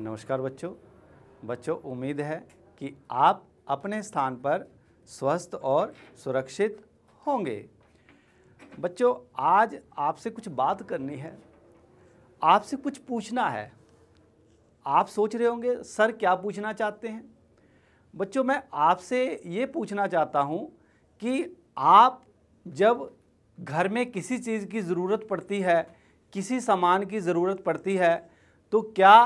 नमस्कार बच्चों बच्चों उम्मीद है कि आप अपने स्थान पर स्वस्थ और सुरक्षित होंगे बच्चों आज आपसे कुछ बात करनी है आपसे कुछ पूछना है आप सोच रहे होंगे सर क्या पूछना चाहते हैं बच्चों मैं आपसे ये पूछना चाहता हूँ कि आप जब घर में किसी चीज़ की ज़रूरत पड़ती है किसी सामान की ज़रूरत पड़ती है तो क्या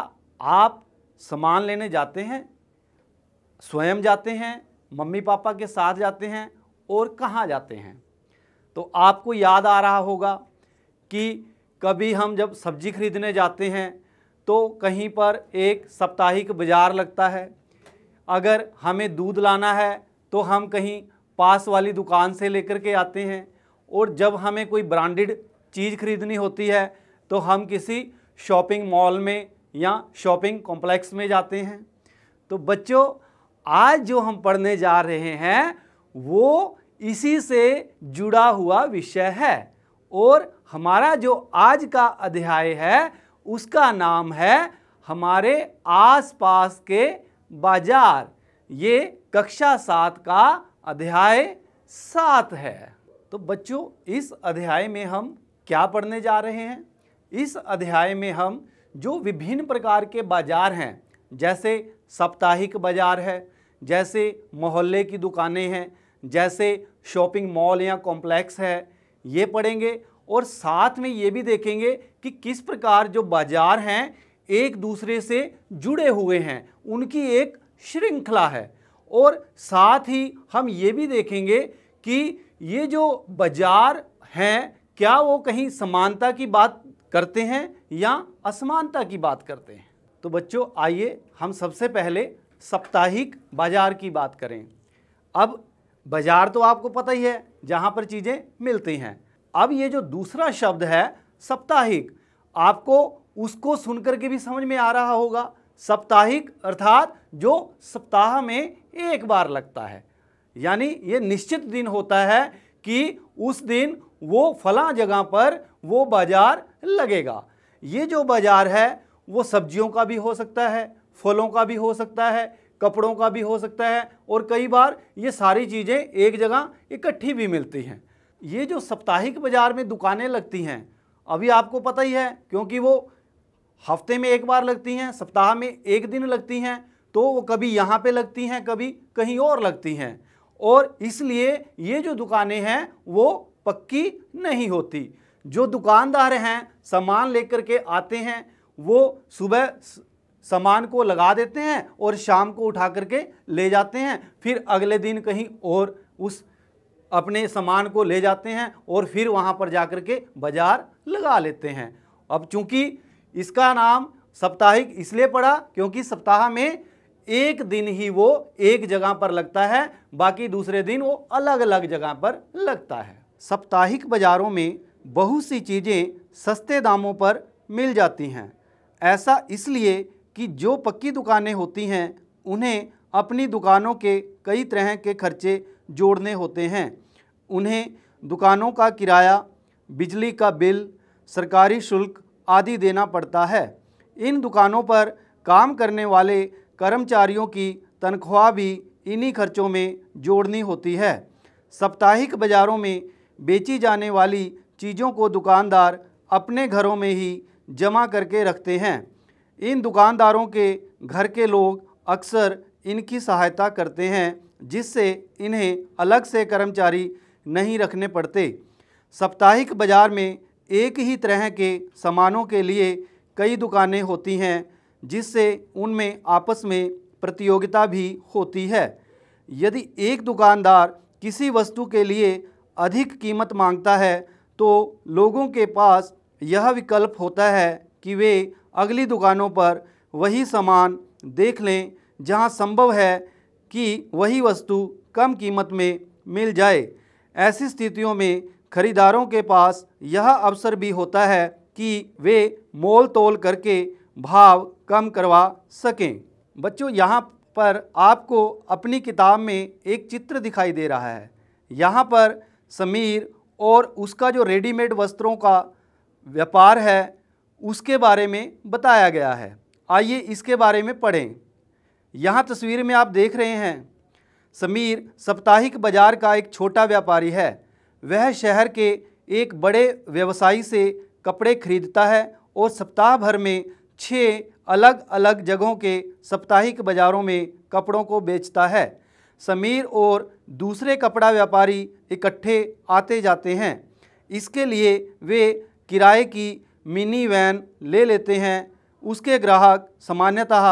आप सामान लेने जाते हैं स्वयं जाते हैं मम्मी पापा के साथ जाते हैं और कहाँ जाते हैं तो आपको याद आ रहा होगा कि कभी हम जब सब्जी खरीदने जाते हैं तो कहीं पर एक साप्ताहिक बाज़ार लगता है अगर हमें दूध लाना है तो हम कहीं पास वाली दुकान से लेकर के आते हैं और जब हमें कोई ब्रांडेड चीज़ खरीदनी होती है तो हम किसी शॉपिंग मॉल में या शॉपिंग कॉम्प्लेक्स में जाते हैं तो बच्चों आज जो हम पढ़ने जा रहे हैं वो इसी से जुड़ा हुआ विषय है और हमारा जो आज का अध्याय है उसका नाम है हमारे आसपास के बाजार ये कक्षा सात का अध्याय सात है तो बच्चों इस अध्याय में हम क्या पढ़ने जा रहे हैं इस अध्याय में हम जो विभिन्न प्रकार के बाज़ार हैं जैसे साप्ताहिक बाज़ार है जैसे मोहल्ले की दुकानें हैं जैसे शॉपिंग मॉल या कॉम्प्लेक्स है ये पढ़ेंगे और साथ में ये भी देखेंगे कि किस प्रकार जो बाज़ार हैं एक दूसरे से जुड़े हुए हैं उनकी एक श्रृंखला है और साथ ही हम ये भी देखेंगे कि ये जो बाज़ार हैं क्या वो कहीं समानता की बात करते हैं या असमानता की बात करते हैं तो बच्चों आइए हम सबसे पहले साप्ताहिक बाज़ार की बात करें अब बाज़ार तो आपको पता ही है जहाँ पर चीज़ें मिलती हैं अब ये जो दूसरा शब्द है साप्ताहिक आपको उसको सुनकर के भी समझ में आ रहा होगा साप्ताहिक अर्थात जो सप्ताह में एक बार लगता है यानी ये निश्चित दिन होता है कि उस दिन वो फला जगह पर वो बाज़ार लगेगा ये जो बाज़ार है वो सब्जियों का भी हो सकता है फलों का भी हो सकता है कपड़ों का भी हो सकता है और कई बार ये सारी चीज़ें एक जगह इकट्ठी भी मिलती हैं ये जो साप्ताहिक बाज़ार में दुकानें लगती हैं अभी आपको पता ही है क्योंकि वो हफ्ते में एक बार लगती हैं सप्ताह में एक दिन लगती हैं तो वो कभी यहाँ पे लगती हैं कभी कहीं और लगती हैं और इसलिए ये जो दुकानें हैं वो पक्की नहीं होती जो दुकानदार हैं सामान लेकर के आते हैं वो सुबह सामान को लगा देते हैं और शाम को उठा करके ले जाते हैं फिर अगले दिन कहीं और उस अपने सामान को ले जाते हैं और फिर वहाँ पर जा कर के बाज़ार लगा लेते हैं अब चूँकि इसका नाम साप्ताहिक इसलिए पड़ा क्योंकि सप्ताह में एक दिन ही वो एक जगह पर लगता है बाकी दूसरे दिन वो अलग अलग जगह पर लगता है साप्ताहिक बाज़ारों में बहुत सी चीज़ें सस्ते दामों पर मिल जाती हैं ऐसा इसलिए कि जो पक्की दुकानें होती हैं उन्हें अपनी दुकानों के कई तरह के खर्चे जोड़ने होते हैं उन्हें दुकानों का किराया बिजली का बिल सरकारी शुल्क आदि देना पड़ता है इन दुकानों पर काम करने वाले कर्मचारियों की तनख्वाह भी इन्हीं खर्चों में जोड़नी होती है साप्ताहिक बाज़ारों में बेची जाने वाली चीज़ों को दुकानदार अपने घरों में ही जमा करके रखते हैं इन दुकानदारों के घर के लोग अक्सर इनकी सहायता करते हैं जिससे इन्हें अलग से कर्मचारी नहीं रखने पड़ते साप्ताहिक बाज़ार में एक ही तरह के सामानों के लिए कई दुकानें होती हैं जिससे उनमें आपस में प्रतियोगिता भी होती है यदि एक दुकानदार किसी वस्तु के लिए अधिक कीमत मांगता है तो लोगों के पास यह विकल्प होता है कि वे अगली दुकानों पर वही सामान देख लें जहां संभव है कि वही वस्तु कम कीमत में मिल जाए ऐसी स्थितियों में खरीदारों के पास यह अवसर भी होता है कि वे मोल तोल करके भाव कम करवा सकें बच्चों यहाँ पर आपको अपनी किताब में एक चित्र दिखाई दे रहा है यहाँ पर समीर और उसका जो रेडीमेड वस्त्रों का व्यापार है उसके बारे में बताया गया है आइए इसके बारे में पढ़ें यहाँ तस्वीर में आप देख रहे हैं समीर साप्ताहिक बाजार का एक छोटा व्यापारी है वह शहर के एक बड़े व्यवसायी से कपड़े खरीदता है और सप्ताह भर में छः अलग अलग जगहों के साप्ताहिक बाज़ारों में कपड़ों को बेचता है समीर और दूसरे कपड़ा व्यापारी इकट्ठे आते जाते हैं इसके लिए वे किराए की मिनी वैन ले लेते हैं उसके ग्राहक सामान्यतः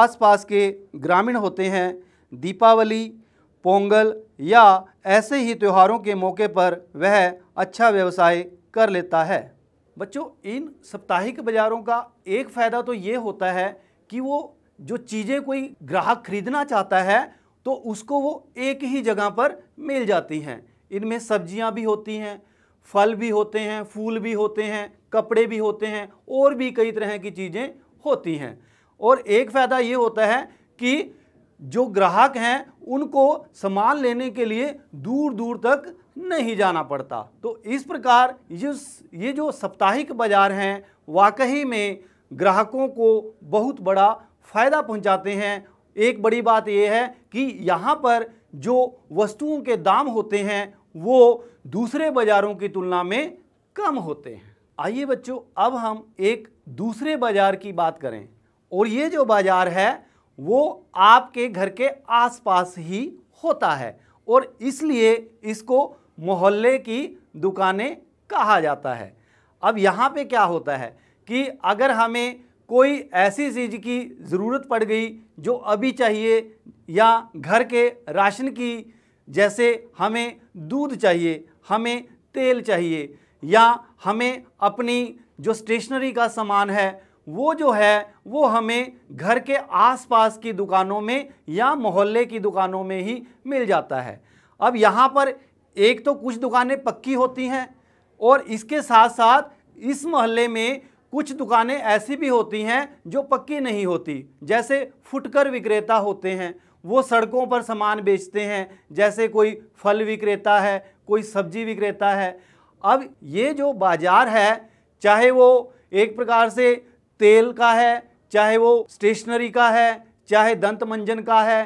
आसपास के ग्रामीण होते हैं दीपावली पोंगल या ऐसे ही त्योहारों के मौके पर वह अच्छा व्यवसाय कर लेता है बच्चों इन साप्ताहिक बाज़ारों का एक फ़ायदा तो ये होता है कि वो जो चीज़ें कोई ग्राहक खरीदना चाहता है तो उसको वो एक ही जगह पर मिल जाती हैं इनमें सब्जियां भी होती हैं फल भी होते हैं फूल भी होते हैं कपड़े भी होते हैं और भी कई तरह की चीज़ें होती हैं और एक फ़ायदा ये होता है कि जो ग्राहक हैं उनको सामान लेने के लिए दूर दूर तक नहीं जाना पड़ता तो इस प्रकार ये ये जो साप्ताहिक बाज़ार हैं वाकई में ग्राहकों को बहुत बड़ा फ़ायदा पहुंचाते हैं एक बड़ी बात यह है कि यहाँ पर जो वस्तुओं के दाम होते हैं वो दूसरे बाज़ारों की तुलना में कम होते हैं आइए बच्चों अब हम एक दूसरे बाज़ार की बात करें और ये जो बाज़ार है वो आपके घर के आसपास ही होता है और इसलिए इसको मोहल्ले की दुकानें कहा जाता है अब यहाँ पे क्या होता है कि अगर हमें कोई ऐसी चीज़ की ज़रूरत पड़ गई जो अभी चाहिए या घर के राशन की जैसे हमें दूध चाहिए हमें तेल चाहिए या हमें अपनी जो स्टेशनरी का सामान है वो जो है वो हमें घर के आसपास की दुकानों में या मोहल्ले की दुकानों में ही मिल जाता है अब यहाँ पर एक तो कुछ दुकानें पक्की होती हैं और इसके साथ साथ इस मोहल्ले में कुछ दुकानें ऐसी भी होती हैं जो पक्की नहीं होती जैसे फुटकर विक्रेता होते हैं वो सड़कों पर सामान बेचते हैं जैसे कोई फल विक्रेता है कोई सब्जी विक्रेता है अब ये जो बाज़ार है चाहे वो एक प्रकार से तेल का है चाहे वो स्टेशनरी का है चाहे दंत मंजन का है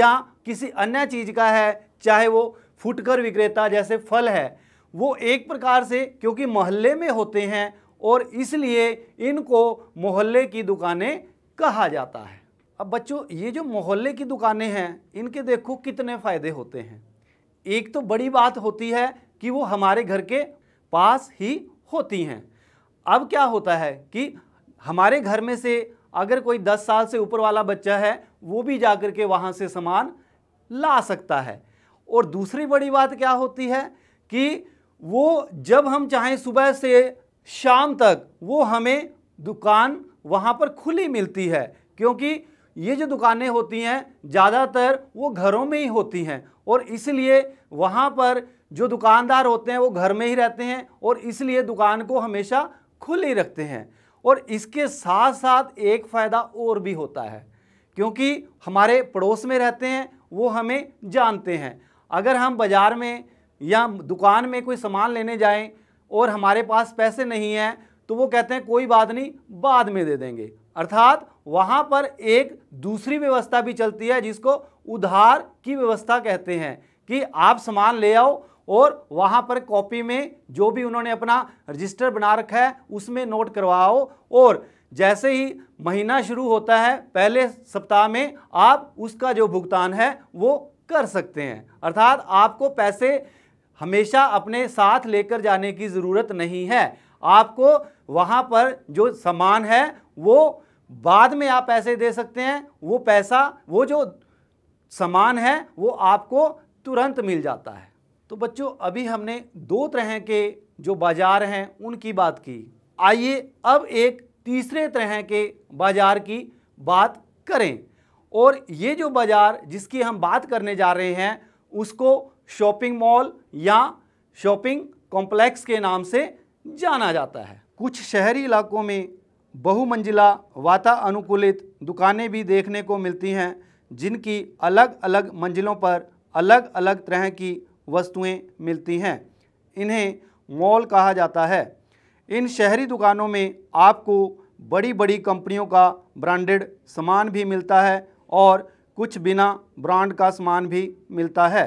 या किसी अन्य चीज़ का है चाहे वो फुटकर विक्रेता जैसे फल है वो एक प्रकार से क्योंकि मोहल्ले में होते हैं और इसलिए इनको मोहल्ले की दुकानें कहा जाता है अब बच्चों ये जो मोहल्ले की दुकानें हैं इनके देखो कितने फ़ायदे होते हैं एक तो बड़ी बात होती है कि वो हमारे घर के पास ही होती हैं अब क्या होता है कि हमारे घर में से अगर कोई 10 साल से ऊपर वाला बच्चा है वो भी जा कर के वहाँ से सामान ला सकता है और दूसरी बड़ी बात क्या होती है कि वो जब हम चाहें सुबह से शाम तक वो हमें दुकान वहाँ पर खुली मिलती है क्योंकि ये जो दुकानें होती हैं ज़्यादातर वो घरों में ही होती हैं और इसलिए वहाँ पर जो दुकानदार होते हैं वो घर में ही रहते हैं और इसलिए दुकान को हमेशा खुली रखते हैं और इसके साथ साथ एक फ़ायदा और भी होता है क्योंकि हमारे पड़ोस में रहते हैं वो हमें जानते हैं अगर हम बाज़ार में या दुकान में कोई सामान लेने जाएं और हमारे पास पैसे नहीं हैं तो वो कहते हैं कोई बात नहीं बाद में दे देंगे अर्थात वहाँ पर एक दूसरी व्यवस्था भी चलती है जिसको उधार की व्यवस्था कहते हैं कि आप सामान ले आओ और वहाँ पर कॉपी में जो भी उन्होंने अपना रजिस्टर बना रखा है उसमें नोट करवाओ और जैसे ही महीना शुरू होता है पहले सप्ताह में आप उसका जो भुगतान है वो कर सकते हैं अर्थात आपको पैसे हमेशा अपने साथ लेकर जाने की ज़रूरत नहीं है आपको वहाँ पर जो सामान है वो बाद में आप पैसे दे सकते हैं वो पैसा वो जो सामान है वो आपको तुरंत मिल जाता है तो बच्चों अभी हमने दो तरह के जो बाज़ार हैं उनकी बात की आइए अब एक तीसरे तरह के बाज़ार की बात करें और ये जो बाज़ार जिसकी हम बात करने जा रहे हैं उसको शॉपिंग मॉल या शॉपिंग कॉम्प्लेक्स के नाम से जाना जाता है कुछ शहरी इलाकों में बहुमंजिला वाता अनुकूलित दुकानें भी देखने को मिलती हैं जिनकी अलग अलग मंजिलों पर अलग अलग तरह की वस्तुएं मिलती हैं इन्हें मॉल कहा जाता है इन शहरी दुकानों में आपको बड़ी बड़ी कंपनियों का ब्रांडेड सामान भी मिलता है और कुछ बिना ब्रांड का सामान भी मिलता है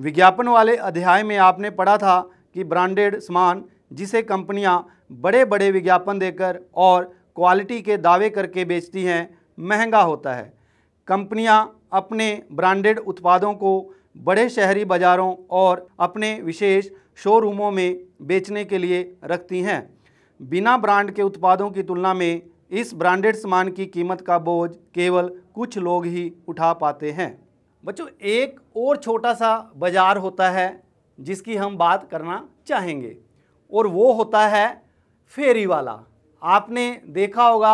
विज्ञापन वाले अध्याय में आपने पढ़ा था कि ब्रांडेड सामान जिसे कंपनियां बड़े बड़े विज्ञापन देकर और क्वालिटी के दावे करके बेचती हैं महंगा होता है कंपनियां अपने ब्रांडेड उत्पादों को बड़े शहरी बाज़ारों और अपने विशेष शोरूमों में बेचने के लिए रखती हैं बिना ब्रांड के उत्पादों की तुलना में इस ब्रांडेड सामान की कीमत का बोझ केवल कुछ लोग ही उठा पाते हैं बच्चों एक और छोटा सा बाज़ार होता है जिसकी हम बात करना चाहेंगे और वो होता है फेरी वाला आपने देखा होगा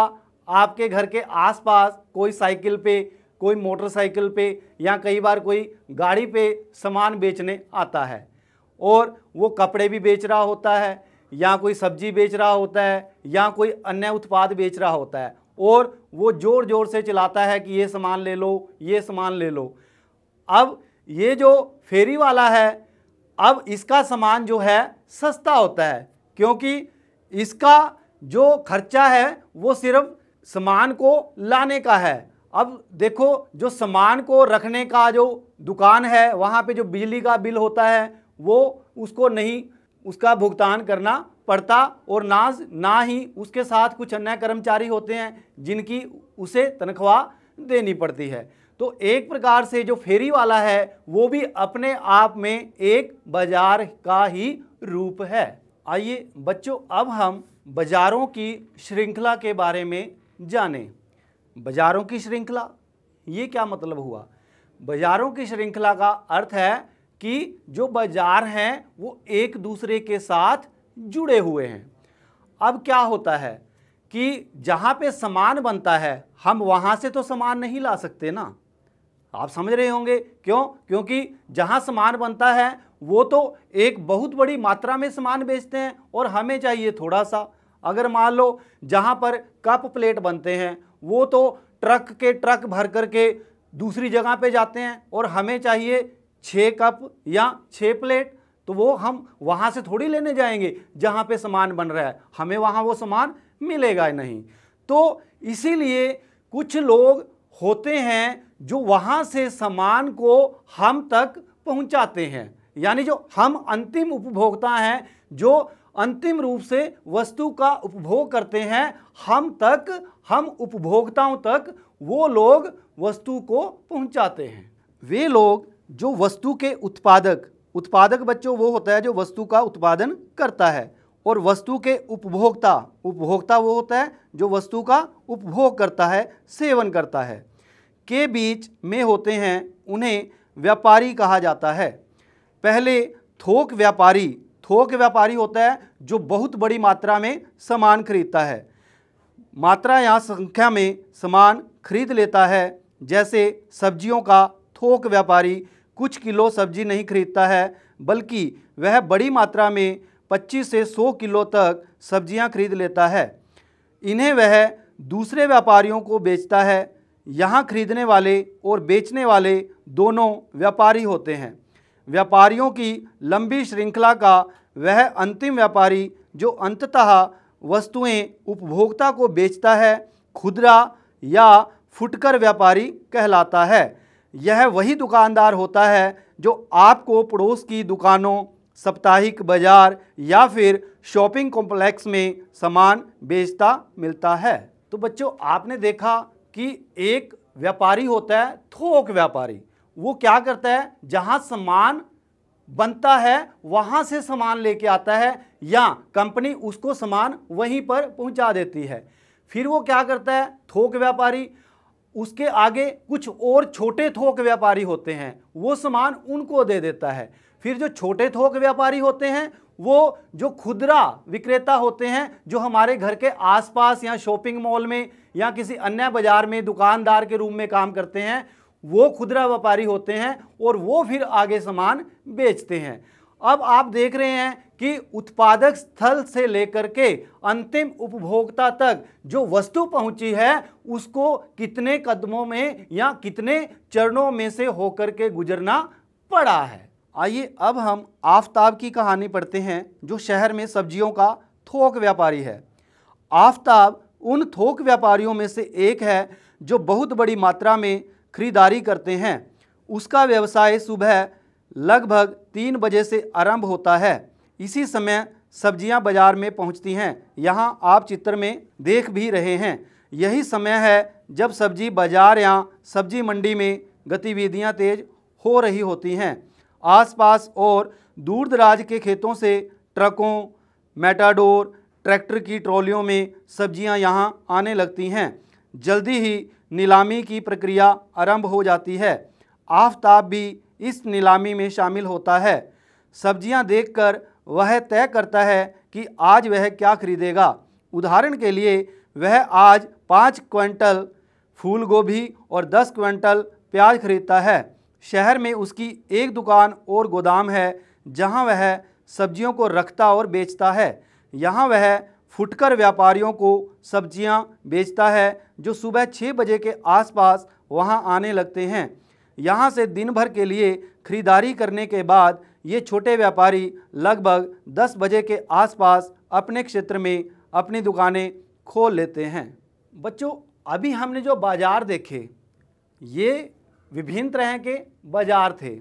आपके घर के आसपास कोई साइकिल पे कोई मोटरसाइकिल पे या कई बार कोई गाड़ी पे सामान बेचने आता है और वो कपड़े भी बेच रहा होता है या कोई सब्जी बेच रहा होता है या कोई अन्य उत्पाद बेच रहा होता है और वो ज़ोर ज़ोर से चलाता है कि ये सामान ले लो ये सामान ले लो अब ये जो फेरी वाला है अब इसका सामान जो है सस्ता होता है क्योंकि इसका जो खर्चा है वो सिर्फ सामान को लाने का है अब देखो जो सामान को रखने का जो दुकान है वहाँ पे जो बिजली का बिल होता है वो उसको नहीं उसका भुगतान करना पड़ता और ना ना ही उसके साथ कुछ अन्य कर्मचारी होते हैं जिनकी उसे तनख्वाह देनी पड़ती है तो एक प्रकार से जो फेरी वाला है वो भी अपने आप में एक बाजार का ही रूप है आइए बच्चों अब हम बाज़ारों की श्रृंखला के बारे में जानें बाज़ारों की श्रृंखला ये क्या मतलब हुआ बाज़ारों की श्रृंखला का अर्थ है कि जो बाज़ार हैं वो एक दूसरे के साथ जुड़े हुए हैं अब क्या होता है कि जहाँ पे सामान बनता है हम वहाँ से तो सामान नहीं ला सकते ना आप समझ रहे होंगे क्यों क्योंकि जहाँ सामान बनता है वो तो एक बहुत बड़ी मात्रा में सामान बेचते हैं और हमें चाहिए थोड़ा सा अगर मान लो जहाँ पर कप प्लेट बनते हैं वो तो ट्रक के ट्रक भर कर के दूसरी जगह पे जाते हैं और हमें चाहिए छः कप या छः प्लेट तो वो हम वहाँ से थोड़ी लेने जाएंगे जहाँ पे सामान बन रहा है हमें वहाँ वो सामान मिलेगा नहीं तो इसीलिए कुछ लोग होते हैं जो वहाँ से सामान को हम तक पहुँचाते हैं यानी जो हम अंतिम उपभोक्ता हैं जो अंतिम रूप से वस्तु का उपभोग करते हैं हम तक हम उपभोक्ताओं तक वो लोग वस्तु को पहुंचाते हैं वे लोग जो वस्तु के उत्पादक उत्पादक बच्चों वो होता है जो वस्तु का उत्पादन करता है और वस्तु के उपभोक्ता उपभोक्ता वो होता है जो वस्तु का उपभोग करता है सेवन करता है के बीच में होते हैं उन्हें व्यापारी कहा जाता है पहले थोक व्यापारी थोक व्यापारी होता है जो बहुत बड़ी मात्रा में सामान खरीदता है मात्रा या संख्या में सामान खरीद लेता है जैसे सब्जियों का थोक व्यापारी कुछ किलो सब्जी नहीं खरीदता है बल्कि वह बड़ी मात्रा में 25 से 100 किलो तक सब्जियां खरीद लेता है इन्हें वह दूसरे व्यापारियों को बेचता है यहाँ खरीदने वाले और बेचने वाले दोनों व्यापारी होते हैं व्यापारियों की लंबी श्रृंखला का वह अंतिम व्यापारी जो अंततः वस्तुएं उपभोक्ता को बेचता है खुदरा या फुटकर व्यापारी कहलाता है यह वही दुकानदार होता है जो आपको पड़ोस की दुकानों साप्ताहिक बाजार या फिर शॉपिंग कॉम्प्लेक्स में सामान बेचता मिलता है तो बच्चों आपने देखा कि एक व्यापारी होता है थोक व्यापारी वो क्या करता है जहाँ सामान बनता है वहाँ से सामान लेके आता है या कंपनी उसको सामान वहीं पर पहुँचा देती है फिर वो क्या करता है थोक व्यापारी उसके आगे कुछ और छोटे थोक व्यापारी होते हैं वो सामान उनको दे देता है फिर जो छोटे थोक व्यापारी होते हैं वो जो खुदरा विक्रेता होते हैं जो हमारे घर के आसपास या शॉपिंग मॉल में या किसी अन्य बाजार में दुकानदार के रूम में काम करते हैं वो खुदरा व्यापारी होते हैं और वो फिर आगे सामान बेचते हैं अब आप देख रहे हैं कि उत्पादक स्थल से लेकर के अंतिम उपभोक्ता तक जो वस्तु पहुंची है उसको कितने कदमों में या कितने चरणों में से होकर के गुजरना पड़ा है आइए अब हम आफताब की कहानी पढ़ते हैं जो शहर में सब्जियों का थोक व्यापारी है आफताब उन थोक व्यापारियों में से एक है जो बहुत बड़ी मात्रा में खरीदारी करते हैं उसका व्यवसाय सुबह लगभग तीन बजे से आरंभ होता है इसी समय सब्जियां बाज़ार में पहुंचती हैं यहां आप चित्र में देख भी रहे हैं यही समय है जब सब्जी बाज़ार या सब्जी मंडी में गतिविधियां तेज़ हो रही होती हैं आसपास और दूर दराज के खेतों से ट्रकों मेटाडोर ट्रैक्टर की ट्रॉलियों में सब्जियां यहां आने लगती हैं जल्दी ही नीलामी की प्रक्रिया आरंभ हो जाती है आफ्ताब भी इस नीलामी में शामिल होता है सब्जियां देखकर वह तय करता है कि आज वह क्या खरीदेगा उदाहरण के लिए वह आज पाँच क्विंटल फूल गोभी और दस क्विंटल प्याज खरीदता है शहर में उसकी एक दुकान और गोदाम है जहां वह सब्जियों को रखता और बेचता है यहां वह फुटकर व्यापारियों को सब्जियां बेचता है जो सुबह छः बजे के आसपास वहां आने लगते हैं यहां से दिन भर के लिए खरीदारी करने के बाद ये छोटे व्यापारी लगभग दस बजे के आसपास अपने क्षेत्र में अपनी दुकानें खोल लेते हैं बच्चों अभी हमने जो बाज़ार देखे ये विभिन्न तरह के बाजार थे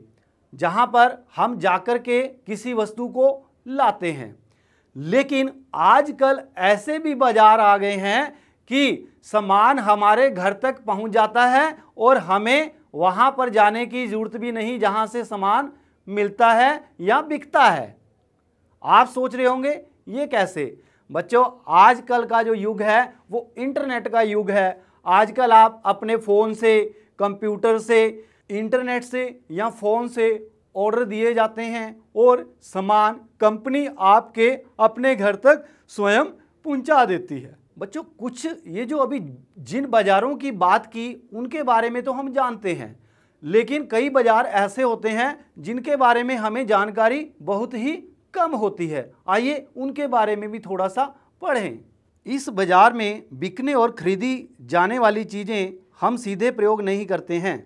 जहाँ पर हम जाकर के किसी वस्तु को लाते हैं लेकिन आजकल ऐसे भी बाजार आ गए हैं कि सामान हमारे घर तक पहुंच जाता है और हमें वहां पर जाने की ज़रूरत भी नहीं जहां से सामान मिलता है या बिकता है आप सोच रहे होंगे ये कैसे बच्चों आजकल का जो युग है वो इंटरनेट का युग है आजकल आप अपने फ़ोन से कंप्यूटर से इंटरनेट से या फ़ोन से ऑर्डर दिए जाते हैं और सामान कंपनी आपके अपने घर तक स्वयं पहुंचा देती है बच्चों कुछ ये जो अभी जिन बाज़ारों की बात की उनके बारे में तो हम जानते हैं लेकिन कई बाज़ार ऐसे होते हैं जिनके बारे में हमें जानकारी बहुत ही कम होती है आइए उनके बारे में भी थोड़ा सा पढ़ें इस बाज़ार में बिकने और खरीदी जाने वाली चीज़ें हम सीधे प्रयोग नहीं करते हैं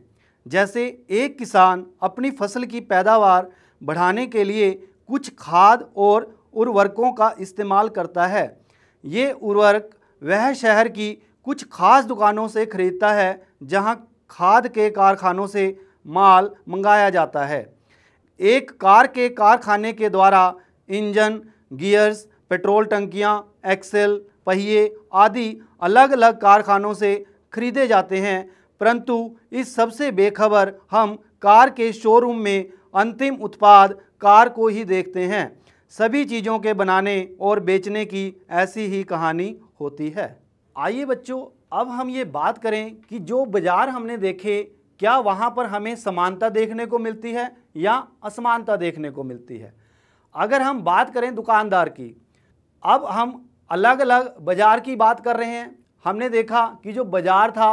जैसे एक किसान अपनी फसल की पैदावार बढ़ाने के लिए कुछ खाद और उर्वरकों का इस्तेमाल करता है ये उर्वरक वह शहर की कुछ खास दुकानों से खरीदता है जहां खाद के कारखानों से माल मंगाया जाता है एक कार के कारखाने के द्वारा इंजन गियर्स पेट्रोल टंकियां, एक्सेल पहिए आदि अलग अलग कारखानों से खरीदे जाते हैं परंतु इस सबसे बेखबर हम कार के शोरूम में अंतिम उत्पाद कार को ही देखते हैं सभी चीज़ों के बनाने और बेचने की ऐसी ही कहानी होती है आइए बच्चों अब हम ये बात करें कि जो बाज़ार हमने देखे क्या वहाँ पर हमें समानता देखने को मिलती है या असमानता देखने को मिलती है अगर हम बात करें दुकानदार की अब हम अलग अलग बाज़ार की बात कर रहे हैं हमने देखा कि जो बाज़ार था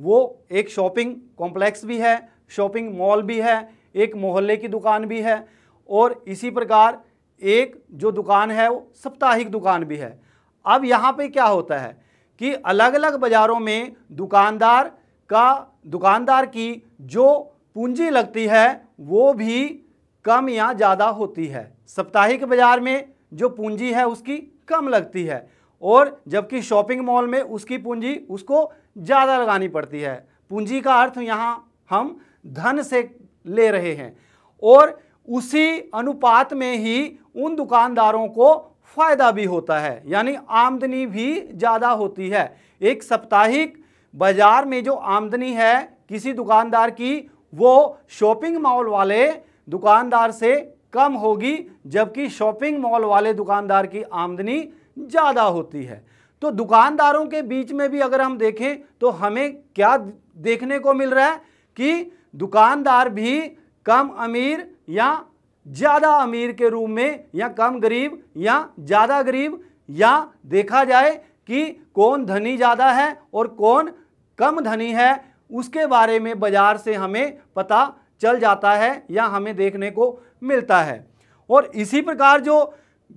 वो एक शॉपिंग कॉम्प्लेक्स भी है शॉपिंग मॉल भी है एक मोहल्ले की दुकान भी है और इसी प्रकार एक जो दुकान है वो साप्ताहिक दुकान भी है अब यहाँ पे क्या होता है कि अलग अलग बाज़ारों में दुकानदार का दुकानदार की जो पूंजी लगती है वो भी कम या ज़्यादा होती है साप्ताहिक बाज़ार में जो पूंजी है उसकी कम लगती है और जबकि शॉपिंग मॉल में उसकी पूंजी उसको ज़्यादा लगानी पड़ती है पूंजी का अर्थ यहाँ हम धन से ले रहे हैं और उसी अनुपात में ही उन दुकानदारों को फ़ायदा भी होता है यानी आमदनी भी ज़्यादा होती है एक साप्ताहिक बाज़ार में जो आमदनी है किसी दुकानदार की वो शॉपिंग मॉल वाले दुकानदार से कम होगी जबकि शॉपिंग मॉल वाले दुकानदार की आमदनी ज़्यादा होती है तो दुकानदारों के बीच में भी अगर हम देखें तो हमें क्या देखने को मिल रहा है कि दुकानदार भी कम अमीर या ज़्यादा अमीर के रूप में या कम गरीब या ज़्यादा गरीब या देखा जाए कि कौन धनी ज़्यादा है और कौन कम धनी है उसके बारे में बाज़ार से हमें पता चल जाता है या हमें देखने को मिलता है और इसी प्रकार जो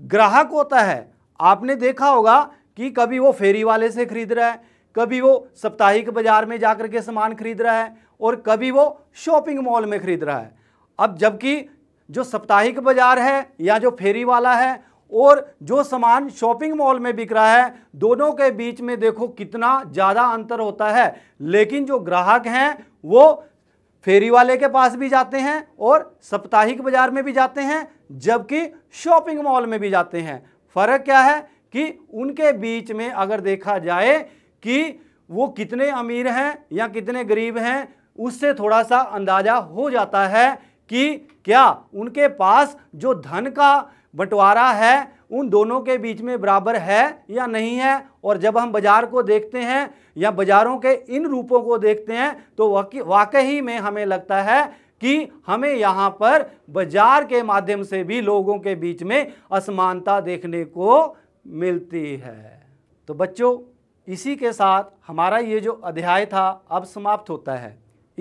ग्राहक होता है आपने देखा होगा कि कभी वो फेरी वाले से खरीद रहा है कभी वो साप्ताहिक बाजार में जाकर के सामान खरीद रहा है और कभी वो शॉपिंग मॉल में खरीद रहा है अब जबकि जो साप्ताहिक बाजार है या जो फेरी वाला है और जो सामान शॉपिंग मॉल में बिक रहा है दोनों के बीच में देखो कितना ज़्यादा अंतर होता है लेकिन जो ग्राहक हैं वो फेरी वाले के पास भी जाते हैं और साप्ताहिक बाजार में भी जाते हैं जबकि शॉपिंग मॉल में भी जाते हैं फ़र्क क्या है कि उनके बीच में अगर देखा जाए कि वो कितने अमीर हैं या कितने गरीब हैं उससे थोड़ा सा अंदाज़ा हो जाता है कि क्या उनके पास जो धन का बंटवारा है उन दोनों के बीच में बराबर है या नहीं है और जब हम बाज़ार को देखते हैं या बाज़ारों के इन रूपों को देखते हैं तो वाकई में हमें लगता है कि हमें यहाँ पर बाजार के माध्यम से भी लोगों के बीच में असमानता देखने को मिलती है तो बच्चों इसी के साथ हमारा ये जो अध्याय था अब समाप्त होता है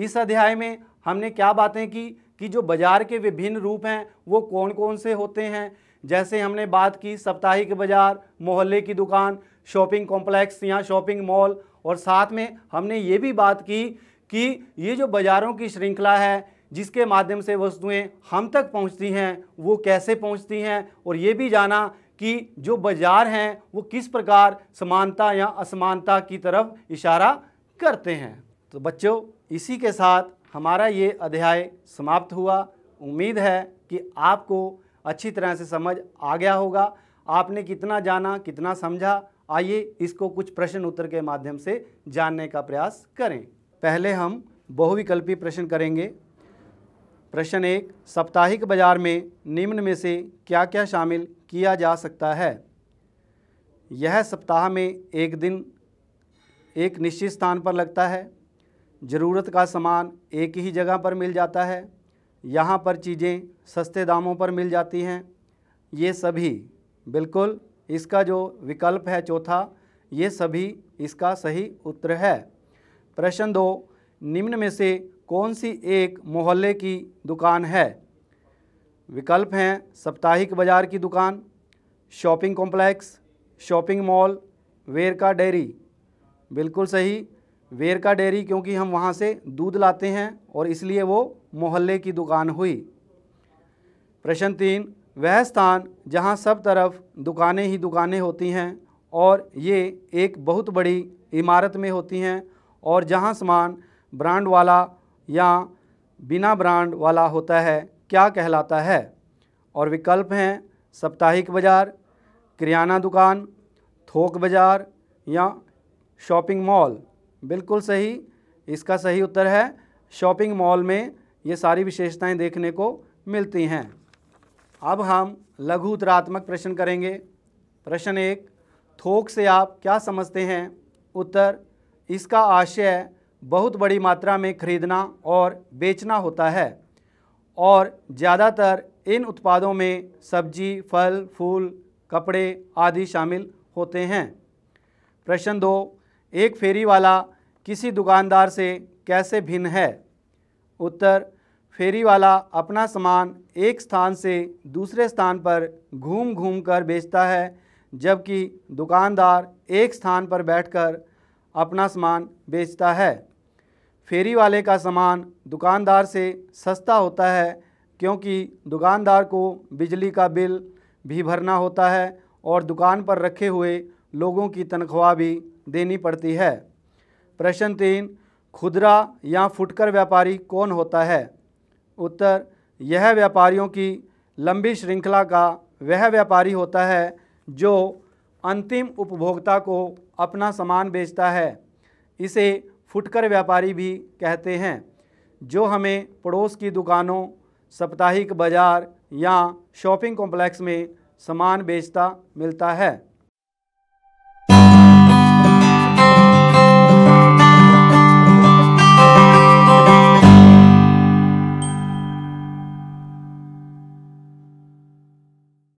इस अध्याय में हमने क्या बातें की कि जो बाज़ार के विभिन्न रूप हैं वो कौन कौन से होते हैं जैसे हमने बात की साप्ताहिक बाज़ार मोहल्ले की दुकान शॉपिंग कॉम्प्लेक्स या शॉपिंग मॉल और साथ में हमने ये भी बात की कि ये जो बाज़ारों की श्रृंखला है जिसके माध्यम से वस्तुएं हम तक पहुंचती हैं वो कैसे पहुंचती हैं और ये भी जाना कि जो बाज़ार हैं वो किस प्रकार समानता या असमानता की तरफ इशारा करते हैं तो बच्चों इसी के साथ हमारा ये अध्याय समाप्त हुआ उम्मीद है कि आपको अच्छी तरह से समझ आ गया होगा आपने कितना जाना कितना समझा आइए इसको कुछ प्रश्न उत्तर के माध्यम से जानने का प्रयास करें पहले हम बहुविकल्पी प्रश्न करेंगे प्रश्न एक साप्ताहिक बाजार में निम्न में से क्या क्या शामिल किया जा सकता है यह सप्ताह में एक दिन एक निश्चित स्थान पर लगता है ज़रूरत का सामान एक ही जगह पर मिल जाता है यहाँ पर चीज़ें सस्ते दामों पर मिल जाती हैं ये सभी बिल्कुल इसका जो विकल्प है चौथा ये सभी इसका सही उत्तर है प्रश्न दो निम्न में से कौन सी एक मोहल्ले की दुकान है विकल्प हैं साप्ताहिक बाज़ार की दुकान shopping complex shopping mall Verka dairy बिल्कुल सही वेरका डेयरी क्योंकि हम वहाँ से दूध लाते हैं और इसलिए वो मोहल्ले की दुकान हुई प्रश्न तीन वह स्थान जहाँ सब तरफ दुकानें ही दुकानें होती हैं और ये एक बहुत बड़ी इमारत में होती हैं और जहाँ सामान ब्रांड वाला या बिना ब्रांड वाला होता है क्या कहलाता है और विकल्प हैं साप्ताहिक बाज़ार किराना दुकान थोक बाज़ार या शॉपिंग मॉल बिल्कुल सही इसका सही उत्तर है शॉपिंग मॉल में ये सारी विशेषताएं देखने को मिलती हैं अब हम लघु उत्तरात्मक प्रश्न करेंगे प्रश्न एक थोक से आप क्या समझते हैं उत्तर इसका आशय बहुत बड़ी मात्रा में खरीदना और बेचना होता है और ज़्यादातर इन उत्पादों में सब्जी फल फूल कपड़े आदि शामिल होते हैं प्रश्न दो एक फेरी वाला किसी दुकानदार से कैसे भिन्न है उत्तर फेरी वाला अपना सामान एक स्थान से दूसरे स्थान पर घूम घूम कर बेचता है जबकि दुकानदार एक स्थान पर बैठकर अपना सामान बेचता है फेरी वाले का सामान दुकानदार से सस्ता होता है क्योंकि दुकानदार को बिजली का बिल भी भरना होता है और दुकान पर रखे हुए लोगों की तनख्वाह भी देनी पड़ती है प्रश्न तीन खुदरा या फुटकर व्यापारी कौन होता है उत्तर यह व्यापारियों की लंबी श्रृंखला का वह व्यापारी होता है जो अंतिम उपभोक्ता को अपना सामान बेचता है इसे फुटकर व्यापारी भी कहते हैं जो हमें पड़ोस की दुकानों साप्ताहिक बाज़ार या शॉपिंग कॉम्प्लेक्स में सामान बेचता मिलता है